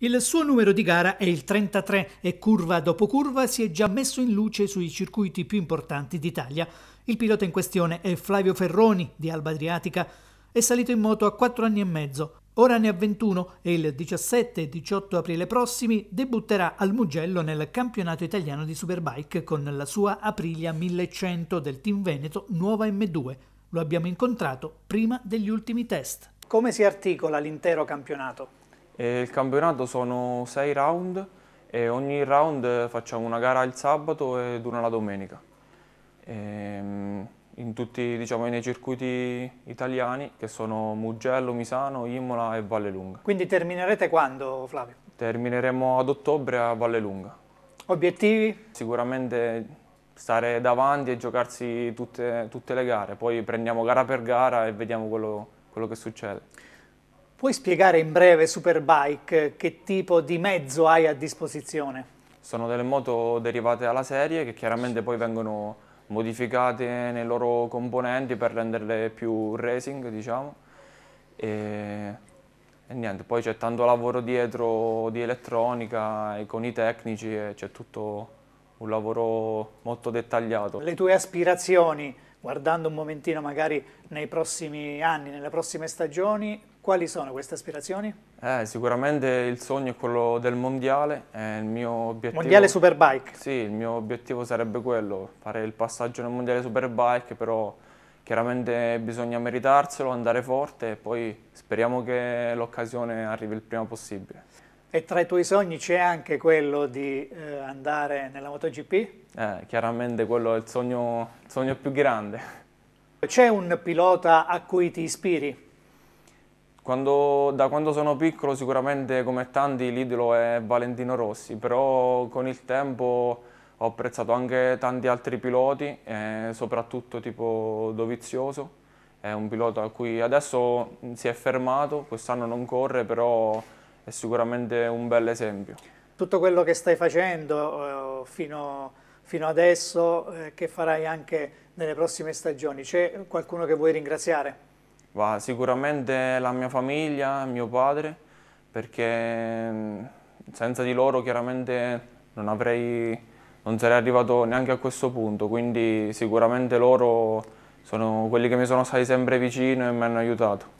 Il suo numero di gara è il 33 e curva dopo curva si è già messo in luce sui circuiti più importanti d'Italia. Il pilota in questione è Flavio Ferroni di Alba Adriatica. È salito in moto a 4 anni e mezzo. Ora ne ha 21 e il 17 e 18 aprile prossimi debutterà al Mugello nel campionato italiano di Superbike con la sua Aprilia 1100 del Team Veneto Nuova M2. Lo abbiamo incontrato prima degli ultimi test. Come si articola l'intero campionato? il campionato sono sei round e ogni round facciamo una gara il sabato ed una la domenica. Ehm, in tutti diciamo, nei circuiti italiani che sono Mugello, Misano, Imola e Vallelunga. Quindi terminerete quando Flavio? Termineremo ad ottobre a Vallelunga. Obiettivi? Sicuramente stare davanti e giocarsi tutte, tutte le gare, poi prendiamo gara per gara e vediamo quello, quello che succede. Puoi spiegare in breve Superbike che tipo di mezzo hai a disposizione? Sono delle moto derivate dalla serie che chiaramente poi vengono modificate nei loro componenti per renderle più racing, diciamo. E, e niente, poi c'è tanto lavoro dietro di elettronica e con i tecnici e c'è tutto un lavoro molto dettagliato. Le tue aspirazioni, guardando un momentino magari nei prossimi anni, nelle prossime stagioni, quali sono queste aspirazioni? Eh, sicuramente il sogno è quello del mondiale, eh, il mio obiettivo... Mondiale Superbike? Sì, il mio obiettivo sarebbe quello, fare il passaggio nel mondiale Superbike, però chiaramente bisogna meritarselo, andare forte e poi speriamo che l'occasione arrivi il prima possibile. E tra i tuoi sogni c'è anche quello di eh, andare nella MotoGP? Eh, chiaramente quello è il sogno, il sogno più grande. C'è un pilota a cui ti ispiri? Quando, da quando sono piccolo sicuramente come tanti l'idolo è Valentino Rossi, però con il tempo ho apprezzato anche tanti altri piloti, eh, soprattutto tipo Dovizioso, è un pilota a cui adesso mm, si è fermato, quest'anno non corre, però è sicuramente un bel esempio. Tutto quello che stai facendo eh, fino, fino, adesso, eh, che farai anche nelle prossime stagioni, c'è qualcuno che vuoi ringraziare? Va sicuramente la mia famiglia, mio padre, perché mm, senza di loro chiaramente non avrei, non sarei arrivato neanche a questo punto, quindi sicuramente loro sono quelli che mi sono stati sempre vicino e mi hanno aiutato.